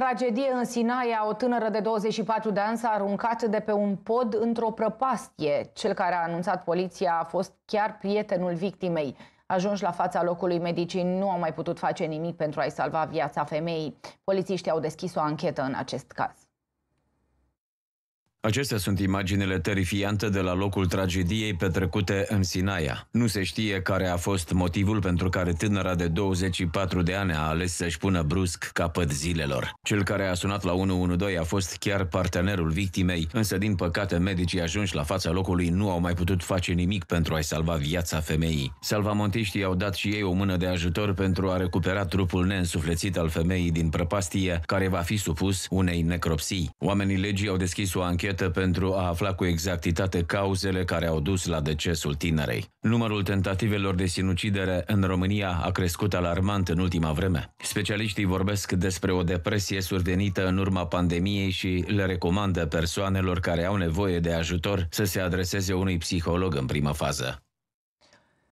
Tragedie în Sinaia, o tânără de 24 de ani s-a aruncat de pe un pod într-o prăpastie. Cel care a anunțat poliția a fost chiar prietenul victimei. Ajunși la fața locului, medicii nu au mai putut face nimic pentru a-i salva viața femeii. Polițiștii au deschis o anchetă în acest caz. Acestea sunt imaginile terifiante de la locul tragediei petrecute în Sinaia. Nu se știe care a fost motivul pentru care tânăra de 24 de ani a ales să-și pună brusc capăt zilelor. Cel care a sunat la 112 a fost chiar partenerul victimei, însă din păcate medicii ajunși la fața locului nu au mai putut face nimic pentru a-i salva viața femeii. Salvamontiștii au dat și ei o mână de ajutor pentru a recupera trupul neînsuflețit al femeii din prăpastie, care va fi supus unei necropsii. Oamenii legii au deschis o anchetă anchetă pentru a afla cu exactitate cauzele care au dus la decesul tinerei. Numărul tentativelor de sinucidere în România a crescut alarmant în ultima vreme. Specialiștii vorbesc despre o depresie survenită în urma pandemiei și le recomandă persoanelor care au nevoie de ajutor să se adreseze unui psiholog în primă fază.